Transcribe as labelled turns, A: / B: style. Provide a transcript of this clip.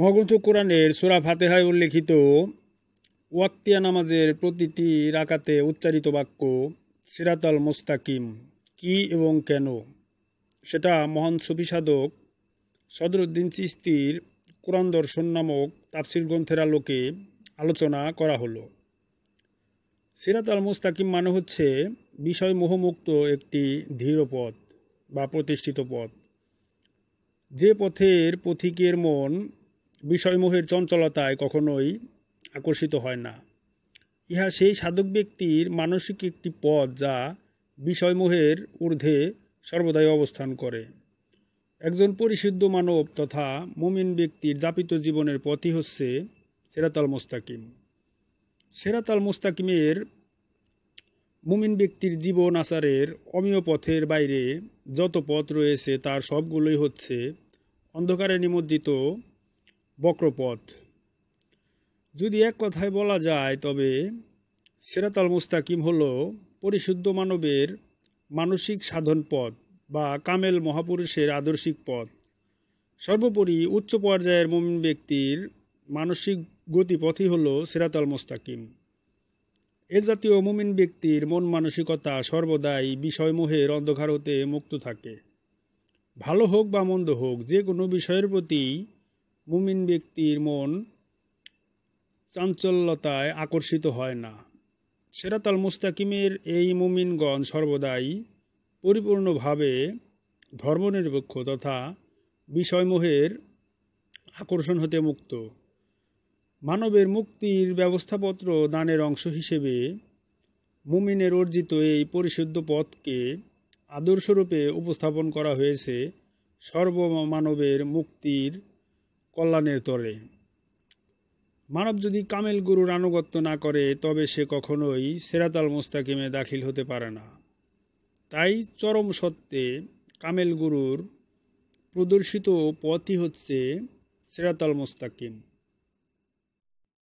A: মহাগ্রন্থ কোরআনের সোরা ফাতেহায় উল্লেখিত ওয়াক্তিয়া নামাজের প্রতিটি রাকাতে উচ্চারিত বাক্য সিরাতাল মোস্তাকিম কি এবং কেন সেটা মহান সুফি সাধক সদরুদ্দিন চিস্তির কোরআন দর্শন নামক তাপসির গ্রন্থের আলোকে আলোচনা করা হলো সিরাত আল মুস্তাকিম মানে হচ্ছে বিষয় মোহমুক্ত একটি দৃঢ় পথ বা প্রতিষ্ঠিত পথ যে পথের পথিকের মন বিষয়মোহের চঞ্চলতায় কখনোই আকর্ষিত হয় না ইহা সেই সাধক ব্যক্তির মানসিক একটি পথ যা বিষয়মোহের ঊর্ধ্বে সর্বদাই অবস্থান করে একজন পরিশুদ্ধ মানব তথা মুমিন ব্যক্তির যাপিত জীবনের পথই হচ্ছে সেরাতাল মোস্তাকিম সেরাতাল মোস্তাকিমের মুমিন ব্যক্তির জীবন আচারের অমীয় পথের বাইরে যত পথ রয়েছে তার সবগুলোই হচ্ছে অন্ধকারে নিমজ্জিত বক্রপথ যদি এক কথায় বলা যায় তবে সেরাতাল মুস্তাকিম হল পরিশুদ্ধ মানবের মানসিক সাধন পথ বা কামেল মহাপুরুষের আদর্শিক পথ সর্বোপরি উচ্চ পর্যায়ের মমিন ব্যক্তির মানসিক গতিপথই হল সেরাতাল মুস্তাকিম এ জাতীয় মুমিন ব্যক্তির মন মানসিকতা সর্বদাই বিষয়মোহের অন্ধকার হতে মুক্ত থাকে ভালো হোক বা মন্দ হোক যে কোনো বিষয়ের প্রতি মুমিন ব্যক্তির মন চাঞ্চল্যতায় আকর্ষিত হয় না সেরাতাল মুস্তাকিমের এই মুমিনগণ সর্বদাই পরিপূর্ণভাবে ধর্মনিরপেক্ষ তথা বিষয়মোহের আকর্ষণ হতে মুক্ত মানবের মুক্তির ব্যবস্থাপত্র দানের অংশ হিসেবে মুমিনের অর্জিত এই পরিশুদ্ধ পথকে আদর্শরূপে উপস্থাপন করা হয়েছে সর্বমানবের মুক্তির কল্যাণের তরে মানব যদি কামেল গুরুর আনুগত্য না করে তবে সে কখনোই সেরাতাল মোস্তাকিমে দাখিল হতে পারে না তাই চরম সত্ত্বে কামেল গুরুর প্রদর্শিত পথই হচ্ছে সেরাতাল মোস্তাকিম